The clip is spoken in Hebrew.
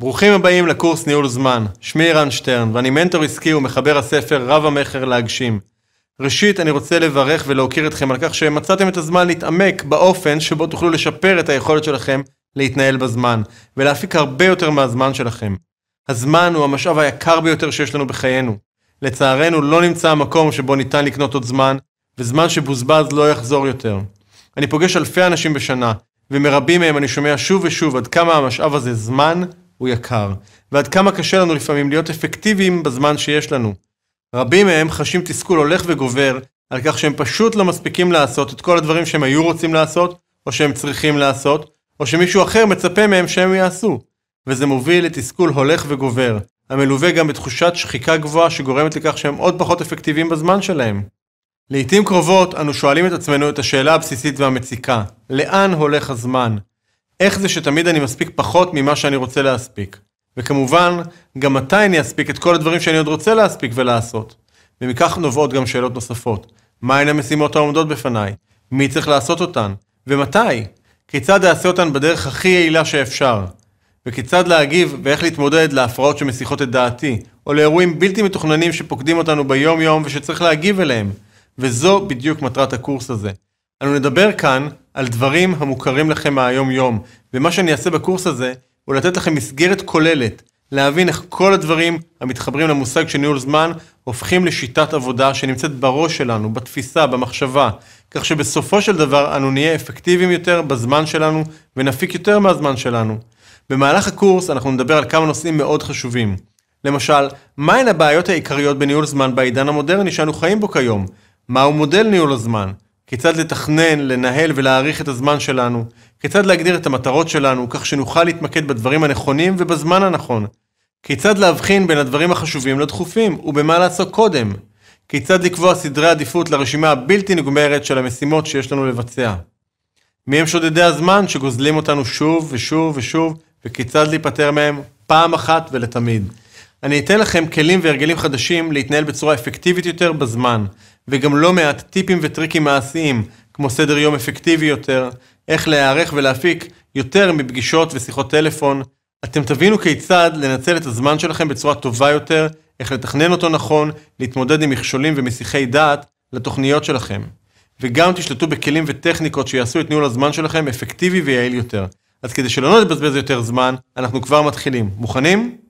ברוכים הבאים לקורס ניהול זמן, שמי רן שטרן ואני מנטור עסקי ומחבר הספר רב המכר להגשים. ראשית אני רוצה לברך ולהוקיר אתכם על כך שמצאתם את הזמן להתעמק באופן שבו תוכלו לשפר את היכולת שלכם להתנהל בזמן ולהפיק הרבה יותר מהזמן שלכם. הזמן הוא המשאב היקר ביותר שיש לנו בחיינו. לצערנו לא נמצא המקום שבו ניתן לקנות עוד זמן וזמן שבוזבז לא יחזור יותר. אני פוגש אלפי אנשים בשנה ומרבים מהם אני שומע שוב ושוב עד כמה המשאב הזה זמן הוא יקר, ועד כמה קשה לנו לפעמים להיות אפקטיביים בזמן שיש לנו. רבים מהם חשים תסכול הולך וגובר על כך שהם פשוט לא מספיקים לעשות את כל הדברים שהם היו רוצים לעשות, או שהם צריכים לעשות, או שמישהו אחר מצפה מהם שהם יעשו. וזה מוביל לתסכול הולך וגובר, המלווה גם בתחושת שחיקה גבוהה שגורמת לכך שהם עוד פחות אפקטיביים בזמן שלהם. לעתים קרובות אנו שואלים את עצמנו את השאלה הבסיסית והמציקה, לאן הולך הזמן? איך זה שתמיד אני מספיק פחות ממה שאני רוצה להספיק? וכמובן, גם מתי אני אספיק את כל הדברים שאני עוד רוצה להספיק ולעשות? ומכך נובעות גם שאלות נוספות. מהן המשימות העומדות בפניי? מי צריך לעשות אותן? ומתי? כיצד אעשה אותן בדרך הכי יעילה שאפשר? וכיצד להגיב ואיך להתמודד להפרעות שמסיחות את דעתי, או לאירועים בלתי מתוכננים שפוקדים אותנו ביום-יום ושצריך להגיב אליהם. וזו בדיוק מטרת הקורס הזה. אנו נדבר כאן על דברים המוכרים לכם מהיום-יום, ומה שאני אעשה בקורס הזה הוא לתת לכם מסגרת כוללת, להבין איך כל הדברים המתחברים למושג של ניהול זמן הופכים לשיטת עבודה שנמצאת בראש שלנו, בתפיסה, במחשבה, כך שבסופו של דבר אנו נהיה אפקטיביים יותר בזמן שלנו ונפיק יותר מהזמן שלנו. במהלך הקורס אנחנו נדבר על כמה נושאים מאוד חשובים. למשל, מהן הבעיות העיקריות בניהול זמן בעידן המודרני שאנו חיים בו כיום? מהו מודל ניהול הזמן? כיצד לתכנן, לנהל ולהעריך את הזמן שלנו, כיצד להגדיר את המטרות שלנו, כך שנוכל להתמקד בדברים הנכונים ובזמן הנכון, כיצד להבחין בין הדברים החשובים לדחופים, ובמה לעסוק קודם, כיצד לקבוע סדרי עדיפות לרשימה הבלתי נגמרת של המשימות שיש לנו לבצע. מי הם שודדי הזמן שגוזלים אותנו שוב ושוב ושוב, וכיצד להיפטר מהם פעם אחת ולתמיד. אני אתן לכם כלים והרגלים חדשים להתנהל בצורה אפקטיבית יותר בזמן, וגם לא מעט טיפים וטריקים מעשיים, כמו סדר יום אפקטיבי יותר, איך להיערך ולהפיק יותר מפגישות ושיחות טלפון. אתם תבינו כיצד לנצל את הזמן שלכם בצורה טובה יותר, איך לתכנן אותו נכון, להתמודד עם מכשולים ומסיחי דעת לתוכניות שלכם. וגם תשלטו בכלים וטכניקות שיעשו את ניהול הזמן שלכם אפקטיבי ויעיל יותר. אז כדי שלא נבזבז יותר זמן, אנחנו כבר מתחילים. מוכנים?